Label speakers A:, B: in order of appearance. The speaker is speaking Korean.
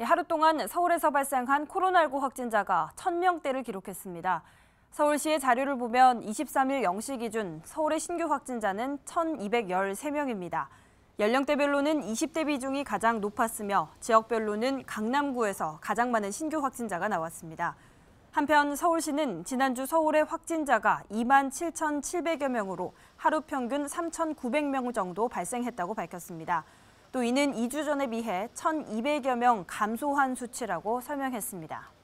A: 예, 하루 동안 서울에서 발생한 코로나19 확진자가 1000명대를 기록했습니다. 서울시의 자료를 보면 23일 0시 기준 서울의 신규 확진자는 1213명입니다. 연령대별로는 20대 비중이 가장 높았으며 지역별로는 강남구에서 가장 많은 신규 확진자가 나왔습니다. 한편 서울시는 지난주 서울의 확진자가 2만 7,700여 명으로 하루 평균 3,900명 정도 발생했다고 밝혔습니다. 또 이는 2주 전에 비해 1,200여 명 감소한 수치라고 설명했습니다.